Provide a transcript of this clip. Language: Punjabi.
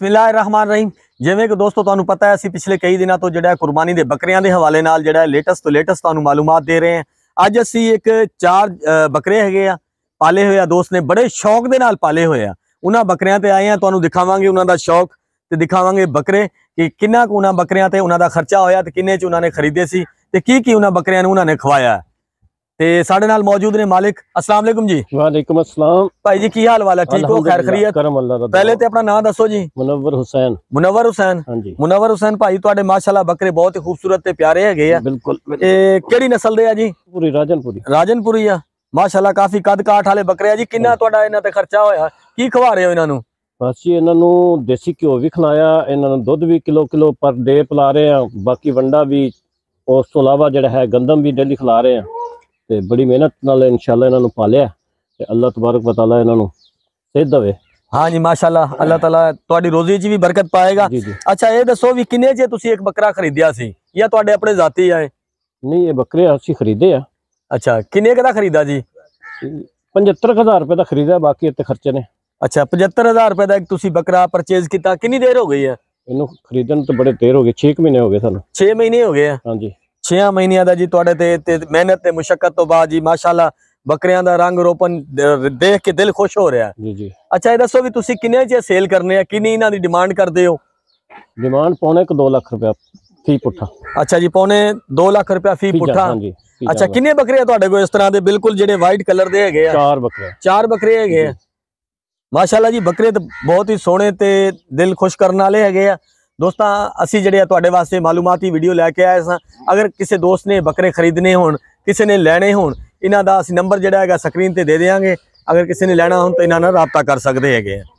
ਬਿਸਮਿਲ੍ਲਾਹਿਰ ਰਹਿਮਾਨ ਰਹੀਮ ਜਿਵੇਂ ਕਿ ਦੋਸਤੋ ਤੁਹਾਨੂੰ ਪਤਾ ਹੈ ਅਸੀਂ ਪਿਛਲੇ ਕਈ ਦਿਨਾਂ ਤੋਂ ਜਿਹੜਾ ਕੁਰਬਾਨੀ ਦੇ ਬੱਕਰੀਆਂ ਦੇ ਹਵਾਲੇ ਨਾਲ ਜਿਹੜਾ ਲੇਟੈਸਟ ਤੋਂ ਲੇਟੈਸਟ ਤੁਹਾਨੂੰ ਮਾਲੂਮਾਤ ਦੇ ਰਹੇ ਹਾਂ ਅੱਜ ਅਸੀਂ ਇੱਕ ਚਾਰ ਬੱਕਰੇ ਹੈਗੇ ਆ ਪਾਲੇ ਹੋਏ ਆ ਦੋਸਤ ਨੇ ਬੜੇ ਸ਼ੌਕ ਦੇ ਨਾਲ ਪਾਲੇ ਹੋਏ ਆ ਉਹਨਾਂ ਬੱਕਰੀਆਂ ਤੇ ਆਏ ਆ ਤੁਹਾਨੂੰ ਦਿਖਾਵਾਂਗੇ ਉਹਨਾਂ ਦਾ ਸ਼ੌਕ ਤੇ ਦਿਖਾਵਾਂਗੇ ਬੱਕਰੇ ਕਿ ਕਿੰਨਾ ਕੁ ਉਹਨਾਂ ਬੱਕਰੀਆਂ ਤੇ ਉਹਨਾਂ ਦਾ ਖਰਚਾ ਹੋਇਆ ਤੇ ਕਿੰਨੇ ਚ ਉਹਨਾਂ ਨੇ ਖਰੀਦੇ ਸੀ ਤੇ ਕੀ ਕੀ ਉਹਨਾਂ ਬੱਕਰੀਆਂ ਨੂੰ ਉਹਨਾਂ ਨੇ ਖਵਾਇਆ ਤੇ ਸਾਡੇ ਨਾਲ ਮੌਜੂਦ ਨੇ ਮਾਲਿਕ ਅਸਲਾਮ ਅਲੈਕਮ ਜੀ ਵਾਲੇਕਮ ਅਸਲਾਮ ਭਾਈ ਜੀ ਕੀ ਹਾਲ ਵਾਲਾ ਠੀਕ ਹੋ ਖੈਰ ਖਰੀਅਤ ਕਰਮ ਅੱਲਾ ਦਾ ਪਹਿਲੇ ਤੇ ਆਪਣਾ ਨਾਮ ਦੱਸੋ ਜੀ ਮੁਨਵਰ ਹੁਸੈਨ ਮੁਨਵਰ ਹੁਸੈਨ ਹਾਂਜੀ ਮੁਨਵਰ ਹੁਸੈਨ ਭਾਈ ਤੁਹਾਡੇ ਮਾਸ਼ਾਅੱਲਾ ਬੱਕਰੇ ਬਹੁਤ ਹੀ ਖੂਬਸੂਰਤ ਤੇ ਪਿਆਰੇ ਹੈਗੇ ਆ ਬਿਲਕੁਲ ਇਹ ਕਿਹੜੀ ਨਸਲ ਦੇ ਆ ਜੀ ਪੂਰੀ ਰਾਜਨਪੁਰੀ ਰਾਜਨਪੁਰੀ ਆ ਮਾਸ਼ਾਅੱਲਾ ਕਾਫੀ ਕੱਦ ਕਾਠ ਵਾਲੇ ਬੱਕਰੇ ਆ ਜੀ ਕਿੰਨਾ ਤੁਹਾਡਾ ਇਹਨਾਂ ਤੇ ਖਰਚਾ ਹੋਇਆ ਕੀ ਖਵਾ ਰਹੇ ਹੋ ਇਹਨਾਂ ਨੂੰ ਅਸੀਂ ਇਹਨਾਂ ਨੂੰ ਦੇਸੀ ਘਿਓ ਵੀ ਖਲਾਇਆ ਇਹਨਾਂ ਨੂੰ ਦੁੱਧ ਵੀ ਕਿਲੋ ਕਿਲੋ ਪਰ ਡੇ ਪਿਲਾ ਰਹੇ ਆ ਬਾਕੀ ਵੰਡਾ ਵੀ ਉਸ ਤੋਂ ਇਲਾਵਾ ਜਿਹੜਾ ਹੈ ਗੰਦਮ ਵੀ ਡੇਲੀ ਖਿਲਾ ਰਹੇ ਆ ਤੇ ਬੜੀ ਮਿਹਨਤ ਨਾਲ ਇਨਸ਼ਾਅੱਲਾ ਇਹਨਾਂ ਨੂੰ ਪਾਲਿਆ ਤੇ ਅੱਲਾਹ ਤਬਾਰਕ ਵਤਾਲਾ ਇਹਨਾਂ ਨੂੰ ਸਿੱਧ ਦੇਵੇ ਹਾਂਜੀ ਮਾਸ਼ਾਅੱਲਾ ਅੱਲਾਹ ਤਾਲਾ ਤੁਹਾਡੀ ਰੋਜ਼ੀ 'ਚ ਵੀ ਬਰਕਤ ਪਾਏਗਾ ਅੱਛਾ ਇਹ ਦੱਸੋ ਵੀ ਕਿੰਨੇ ਜੇ ਤੁਸੀਂ ਇੱਕ ਬੱਕਰਾ ਖਰੀਦਿਆ ਸੀ ਜਾਂ ਤੁਹਾਡੇ ਆਪਣੇ ਜ਼ਾਤੀ ਆਏ ਨਹੀਂ ਇਹ ਬੱਕਰੇ ਅਸੀਂ ਖਰੀਦੇ ਆ ਅੱਛਾ ਕਿੰਨੇ ਕਦਾ ਖਰੀਦਾ ਜੀ 75000 ਰੁਪਏ ਦਾ ਖਰੀਦਾ ਬਾਕੀ ਇੱਥੇ ਖਰਚੇ ਨੇ ਅੱਛਾ 75000 ਰੁਪਏ ਦਾ ਤੁਸੀਂ ਬੱਕਰਾ ਪਰਚੇਜ਼ ਕੀਤਾ ਕਿੰਨੀ ਦੇਰ ਹੋ ਗਈ ਹੈ ਇਹਨੂੰ ਖਰੀਦਣ ਤੋਂ ਬੜੇ ਦੇਰ ਹੋ ਗਏ 6 ਮਹੀਨੇ ਹੋ ਗਏ ਸਾਨੂੰ 6 ਮਹੀਨੇ ਹੋ ਗਏ ਆ ਹਾਂਜੀ 6 ਮਹੀਨਿਆਂ ਦਾ ਜੀ ਤੁਹਾਡੇ ਤੇ ਤੇ ਮਿਹਨਤ ਤੇ ਮੁਸ਼ਕਲ ਤੋਂ ਬਾਅਦ ਜੀ ਮਾਸ਼ਾਅੱਲਾ ਬੱਕਰੀਆਂ ਦਾ ਰੰਗ ਰੋਪਨ ਦੇਖ ਕੇ ਦਿਲ ਖੁਸ਼ ਹੋ ਰਿਹਾ ਜੀ ਜੀ ਅੱਛਾ ਇਹ ਦੱਸੋ ਵੀ ਤੁਸੀਂ ਕਿੰਨੇ ਚ ਸੇਲ ਕਰਨੇ ਆ ਕਿੰਨੀ ਇਹਨਾਂ ਦੀ ਡਿਮਾਂਡ ਕਰਦੇ ਹੋ ਡਿਮਾਂਡ ਪੌਣੇ 2 ਲੱਖ ਰੁਪਏ ਫੀ ਪੁੱਠਾ ਅੱਛਾ ਜੀ ਪੌਣੇ 2 ਲੱਖ ਰੁਪਏ ਫੀ ਪੁੱਠਾ ਅੱਛਾ ਕਿੰਨੇ ਬੱਕਰੇ ਤੁਹਾਡੇ ਕੋਲ ਇਸ ਤਰ੍ਹਾਂ ਦੇ ਬਿਲਕੁਲ ਜਿਹੜੇ ਵਾਈਟ ਕਲਰ ਦੇ ਹੈਗੇ ਆ ਚਾਰ ਬੱਕਰੇ ਚਾਰ ਬੱਕਰੇ ਹੈਗੇ ਆ ਮਾਸ਼ਾਅੱਲਾ ਜੀ ਬੱਕਰੇ ਤਾਂ ਬਹੁਤ ਹੀ ਸੋਹਣੇ ਤੇ ਦਿਲ ਖੁਸ਼ ਕਰਨ ਵਾਲੇ ਹੈਗੇ ਆ ਦੋਸਤਾਂ ਅਸੀਂ ਜਿਹੜੇ ਆ ਤੁਹਾਡੇ ਵਾਸਤੇ ਮਾਲੂਮਾਤੀ ਵੀਡੀਓ ਲੈ ਕੇ ਆਏ ਸਾਂ ਅਗਰ ਕਿਸੇ ਦੋਸਤ ਨੇ ਬੱਕਰੇ ਖਰੀਦਨੇ ਹੋਣ ਕਿਸੇ ਨੇ ਲੈਣੇ ਹੋਣ ਇਹਨਾਂ ਦਾ ਅਸੀਂ ਨੰਬਰ ਜਿਹੜਾ ਹੈਗਾ ਸਕਰੀਨ ਤੇ ਦੇ ਦੇਵਾਂਗੇ ਅਗਰ ਕਿਸੇ ਨੇ ਲੈਣਾ ਹੋਣ ਤਾਂ ਇਹਨਾਂ ਨਾਲ ਰਾਬਤਾ ਕਰ ਸਕਦੇ ਹੈਗੇ ਆ